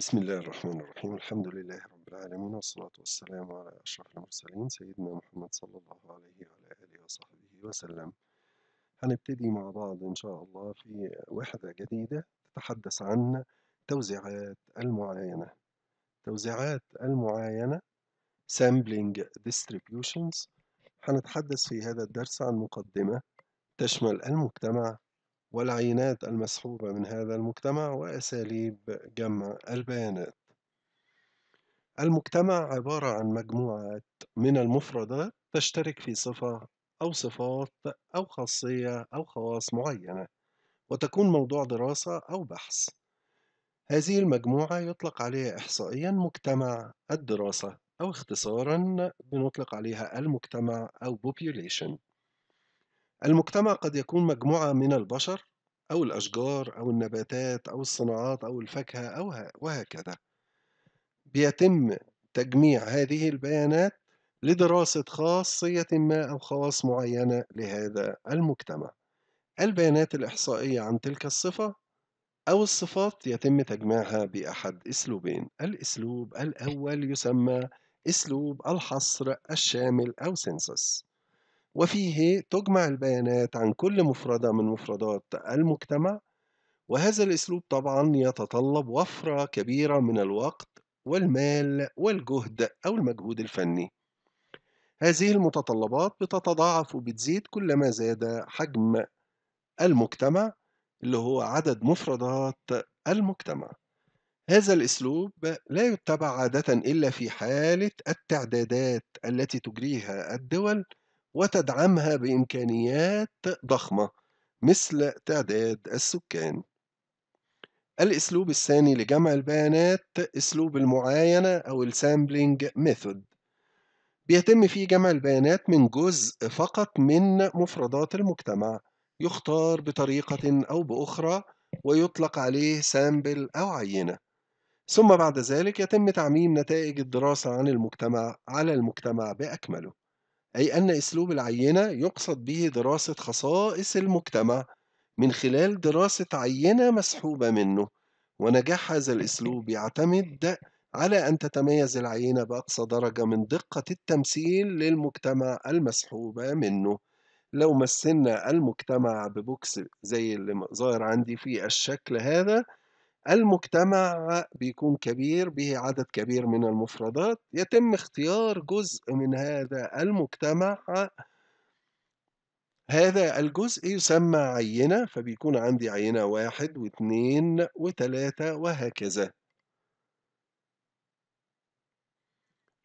بسم الله الرحمن الرحيم الحمد لله رب العالمين والصلاة والسلام على أشرف المرسلين سيدنا محمد صلى الله عليه وعلى آله وصحبه وسلم هنبتدي مع بعض إن شاء الله في وحدة جديدة تتحدث عن توزيعات المعاينة توزيعات المعاينة sampling distributions هنتحدث في هذا الدرس عن مقدمة تشمل المجتمع والعينات المسحوبة من هذا المجتمع وأساليب جمع البيانات. المجتمع عبارة عن مجموعة من المفردات تشترك في صفة أو صفات أو خاصية أو خواص معينة، وتكون موضوع دراسة أو بحث. هذه المجموعة يطلق عليها إحصائيًا مجتمع الدراسة، أو اختصارًا بنطلق عليها المجتمع أو population. المجتمع قد يكون مجموعة من البشر أو الأشجار أو النباتات أو الصناعات أو الفاكهة أو وهكذا بيتم تجميع هذه البيانات لدراسة خاصية ما أو خواص معينة لهذا المجتمع البيانات الإحصائية عن تلك الصفة أو الصفات يتم تجميعها بأحد أسلوبين الأسلوب الأول يسمى أسلوب الحصر الشامل أو سينسس وفيه تجمع البيانات عن كل مفردة من مفردات المجتمع وهذا الأسلوب طبعا يتطلب وفرة كبيرة من الوقت والمال والجهد أو المجهود الفني هذه المتطلبات بتتضاعف وبتزيد كلما زاد حجم المجتمع اللي هو عدد مفردات المجتمع هذا الأسلوب لا يتبع عادة إلا في حالة التعدادات التي تجريها الدول وتدعمها بإمكانيات ضخمة مثل تعداد السكان. الأسلوب الثاني لجمع البيانات أسلوب المعاينة أو السامبلينج ميثود بيتم فيه جمع البيانات من جزء فقط من مفردات المجتمع يختار بطريقة أو بأخرى ويطلق عليه سامبل أو عينة ثم بعد ذلك يتم تعميم نتائج الدراسة عن المجتمع على المجتمع بأكمله أي أن أسلوب العينة يقصد به دراسة خصائص المجتمع من خلال دراسة عينة مسحوبة منه، ونجاح هذا الأسلوب يعتمد على أن تتميز العينة بأقصى درجة من دقة التمثيل للمجتمع المسحوبة منه، لو مثلنا المجتمع ببوكس زي اللي ظاهر عندي في الشكل هذا المجتمع بيكون كبير به عدد كبير من المفردات يتم اختيار جزء من هذا المجتمع هذا الجزء يسمى عينة فبيكون عندي عينة واحد واثنين وثلاثة وهكذا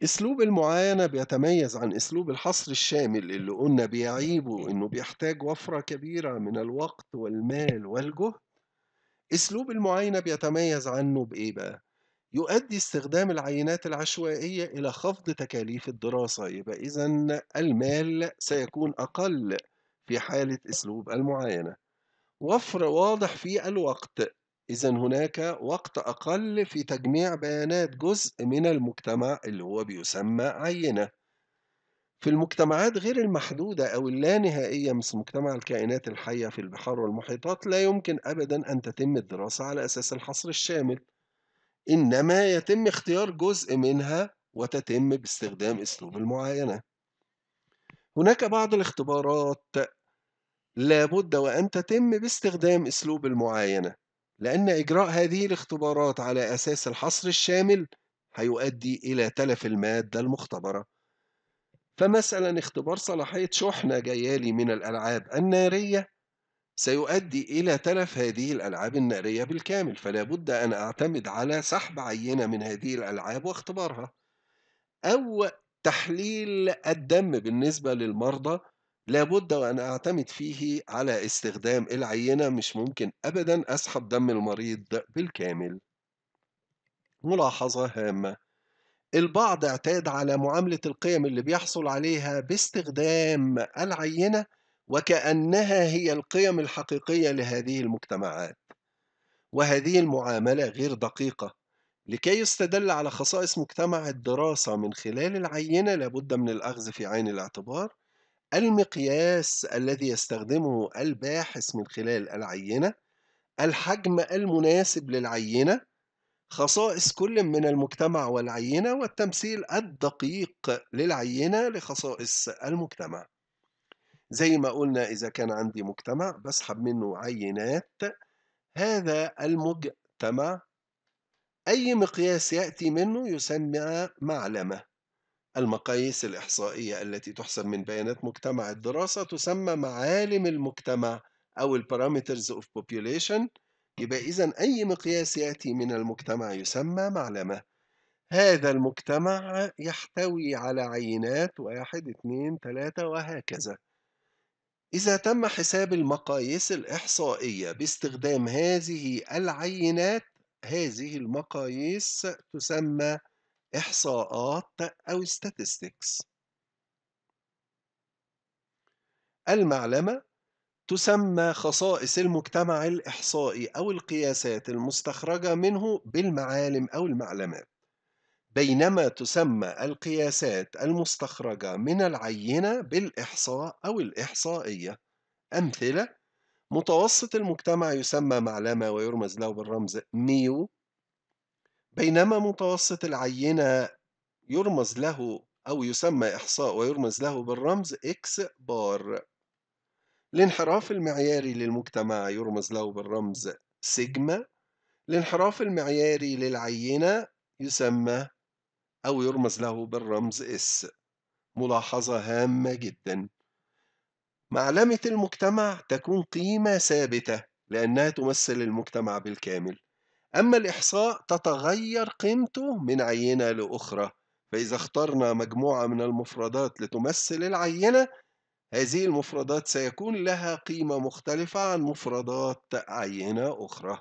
أسلوب المعاينة بيتميز عن أسلوب الحصر الشامل اللي قلنا بيعيبه إنه بيحتاج وفرة كبيرة من الوقت والمال والجهد أسلوب المعاينة بيتميز عنه بإيه بقى؟ يؤدي استخدام العينات العشوائية إلى خفض تكاليف الدراسة يبقى إذا المال سيكون أقل في حالة أسلوب المعاينة وفر واضح في الوقت إذا هناك وقت أقل في تجميع بيانات جزء من المجتمع اللي هو بيسمى عينة في المجتمعات غير المحدودة أو اللانهائية مثل مجتمع الكائنات الحية في البحار والمحيطات لا يمكن أبدا أن تتم الدراسة على أساس الحصر الشامل إنما يتم اختيار جزء منها وتتم باستخدام أسلوب المعاينة هناك بعض الاختبارات لابد وأن تتم باستخدام أسلوب المعاينة لأن إجراء هذه الاختبارات على أساس الحصر الشامل هيؤدي إلى تلف المادة المختبرة فمثلا اختبار صلاحية شحنة جيالي من الألعاب النارية سيؤدي إلى تلف هذه الألعاب النارية بالكامل فلا بد أن أعتمد على سحب عينة من هذه الألعاب واختبارها أو تحليل الدم بالنسبة للمرضى لابد وأن أعتمد فيه على استخدام العينة مش ممكن أبدا أسحب دم المريض بالكامل ملاحظة هامة البعض اعتاد على معاملة القيم اللي بيحصل عليها باستخدام العينة وكأنها هي القيم الحقيقية لهذه المجتمعات وهذه المعاملة غير دقيقة لكي يستدل على خصائص مجتمع الدراسة من خلال العينة لابد من الأخذ في عين الاعتبار المقياس الذي يستخدمه الباحث من خلال العينة الحجم المناسب للعينة خصائص كل من المجتمع والعينة والتمثيل الدقيق للعينة لخصائص المجتمع زي ما قلنا إذا كان عندي مجتمع بسحب منه عينات هذا المجتمع أي مقياس يأتي منه يسمى معلمة المقاييس الإحصائية التي تحسب من بيانات مجتمع الدراسة تسمى معالم المجتمع أو Parameters of population يبقى إذا أي مقياس يأتي من المجتمع يسمى معلمة هذا المجتمع يحتوي على عينات واحد اتنين تلاتة وهكذا إذا تم حساب المقاييس الإحصائية باستخدام هذه العينات هذه المقاييس تسمى إحصاءات أو statistics المعلمة تسمى خصائص المجتمع الإحصائي أو القياسات المستخرجة منه بالمعالم أو المعلمات بينما تسمى القياسات المستخرجة من العينة بالإحصاء أو الإحصائية أمثلة متوسط المجتمع يسمى معلمة ويرمز له بالرمز ميو بينما متوسط العينة يرمز له أو يسمى إحصاء ويرمز له بالرمز إكس بار الانحراف المعياري للمجتمع يرمز له بالرمز سيجما الانحراف المعياري للعينة يسمى أو يرمز له بالرمز اس ملاحظة هامة جدا معلمة المجتمع تكون قيمة ثابتة لأنها تمثل المجتمع بالكامل أما الإحصاء تتغير قيمته من عينة لأخرى فإذا اخترنا مجموعة من المفردات لتمثل العينة هذه المفردات سيكون لها قيمة مختلفة عن مفردات عينة أخرى